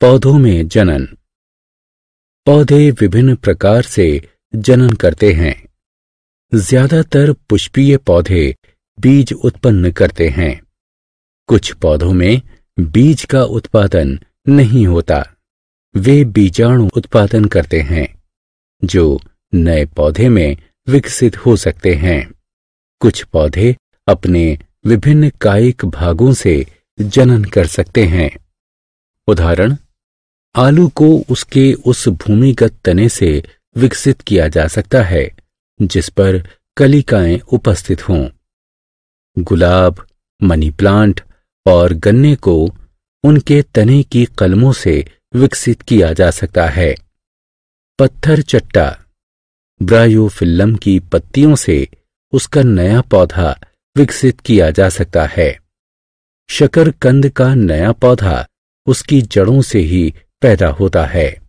पौधों में जनन पौधे विभिन्न प्रकार से जनन करते हैं ज्यादातर पुष्पीय पौधे बीज उत्पन्न करते हैं कुछ पौधों में बीज का उत्पादन नहीं होता वे बीजाणु उत्पादन करते हैं जो नए पौधे में विकसित हो सकते हैं कुछ पौधे अपने विभिन्न कायिक भागों से जनन कर सकते हैं उदाहरण आलू को उसके उस भूमिगत तने से विकसित किया जा सकता है जिस पर कलिकाएं उपस्थित हों गुलाब मनी प्लांट और गन्ने को उनके तने की कलमों से विकसित किया जा सकता है पत्थर चट्टा ब्रायोफिल्लम की पत्तियों से उसका नया पौधा विकसित किया जा सकता है शकरकंद का नया पौधा उसकी जड़ों से ही पैदा होता है